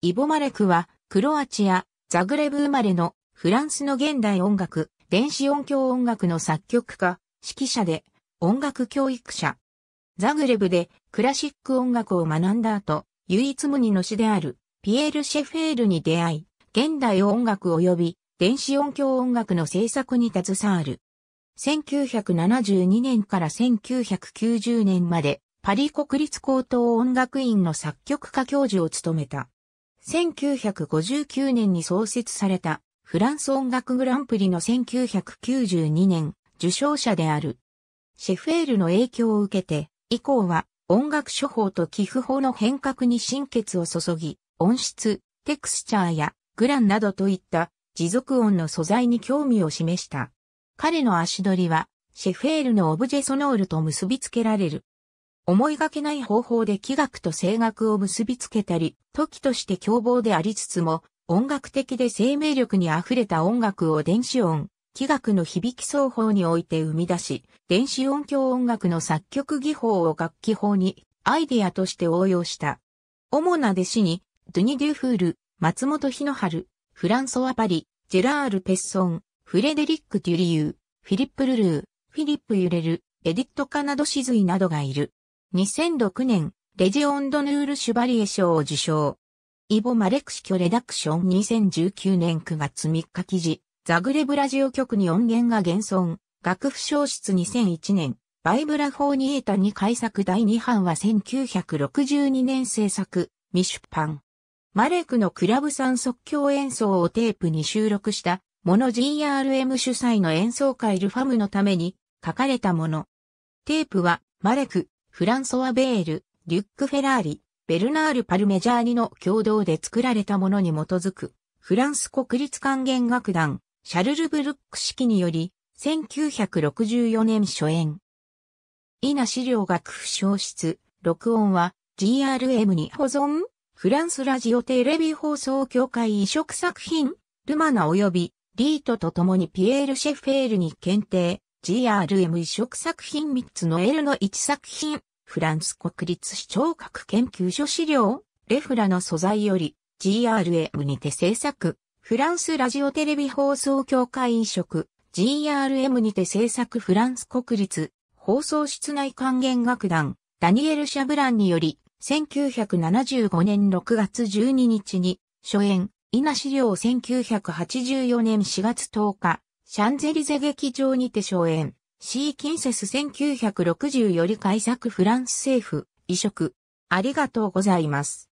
イボマレクは、クロアチア、ザグレブ生まれの、フランスの現代音楽、電子音響音楽の作曲家、指揮者で、音楽教育者。ザグレブでクラシック音楽を学んだ後、唯一無二の師である、ピエール・シェフェールに出会い、現代音楽及び電子音響音楽の制作に携わる。1972年から1990年まで、パリ国立高等音楽院の作曲家教授を務めた。1959年に創設されたフランス音楽グランプリの1992年受賞者である。シェフェールの影響を受けて、以降は音楽処方と寄付法の変革に心血を注ぎ、音質、テクスチャーやグランなどといった持続音の素材に興味を示した。彼の足取りは、シェフェールのオブジェソノールと結びつけられる。思いがけない方法で器楽と声楽を結びつけたり、時として凶暴でありつつも、音楽的で生命力に溢れた音楽を電子音、器楽の響き奏法において生み出し、電子音響音楽の作曲技法を楽器法にアイデアとして応用した。主な弟子に、ドゥニ・デュフール、松本日野春、フランソワ・パリ、ジェラール・ペッソン、フレデリック・デュリユー、フィリップ・ルルー、フィリップ・ユレル、エディット・カナド・シズイなどがいる。2006年、レジオンドヌール・シュバリエ賞を受賞。イボ・マレクシキョ・レダクション2019年9月3日記事、ザグレブラジオ局に音源が現存、楽譜消失2001年、バイブラフォーニエータに改作第2版は1962年制作、未出版。マレクのクラブさん即興演奏をテープに収録した、モノ GRM 主催の演奏会ルファムのために書かれたもの。テープは、マレク、フランソワ・ベール、リュック・フェラーリ、ベルナール・パルメジャーニの共同で作られたものに基づく、フランス国立管弦楽団、シャルル・ブルック式により、1964年初演。イナ資料学譜消失、録音は GRM に保存フランスラジオテレビ放送協会移植作品、ルマナ及びリートと共にピエール・シェフェールに検定、GRM 移植作品3つの L の1作品、フランス国立視聴覚研究所資料、レフラの素材より GRM にて制作、フランスラジオテレビ放送協会移植、GRM にて制作フランス国立放送室内管弦楽団、ダニエル・シャブランにより、1975年6月12日に、初演、稲資料1984年4月10日、シャンゼリゼ劇場にて荘園、シーキンセス1960より改作フランス政府、移植。ありがとうございます。